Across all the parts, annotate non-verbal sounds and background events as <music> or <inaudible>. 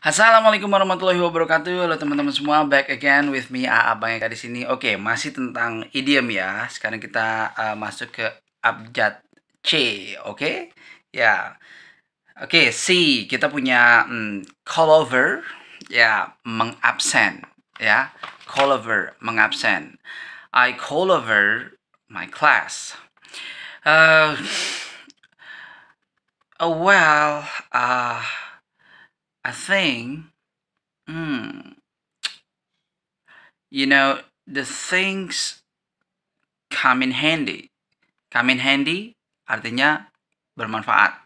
Assalamualaikum warahmatullahi wabarakatuh. Halo teman-teman semua, back again with me Abang Bang Eka di sini. Oke, masih tentang idiom ya. Sekarang kita uh, masuk ke abjad C, oke? Okay? Ya. Yeah. Oke, okay, C kita punya um, hmm, call over ya, yeah, mengabsen ya. Yeah. Call over, mengabsen. I call over my class. Uh, oh, well, uh, I think, hmm, you know, the things come in handy. Come in handy artinya bermanfaat.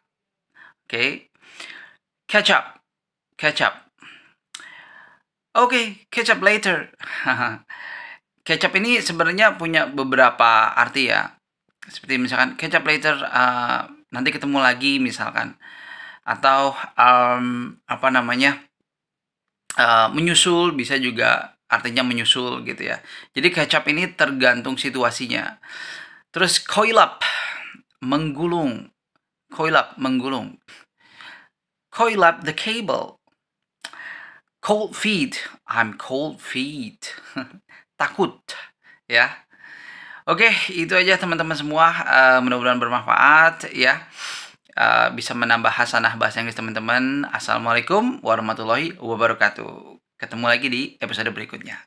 Oke. Okay. Catch up. Catch up. Oke, okay, catch up later. <laughs> catch up ini sebenarnya punya beberapa arti ya. Seperti misalkan catch up later, uh, nanti ketemu lagi misalkan atau um, apa namanya uh, menyusul bisa juga artinya menyusul gitu ya jadi kecap ini tergantung situasinya terus coil up menggulung coil up menggulung coil up the cable cold feet I'm cold feet <laughs> takut ya oke itu aja teman-teman semua uh, mudah-mudahan bermanfaat ya Eh, bisa menambah hasanah bahasa Inggris teman-teman. Assalamualaikum warahmatullahi wabarakatuh. Ketemu lagi di episode berikutnya.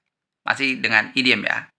Masih dengan idiom ya.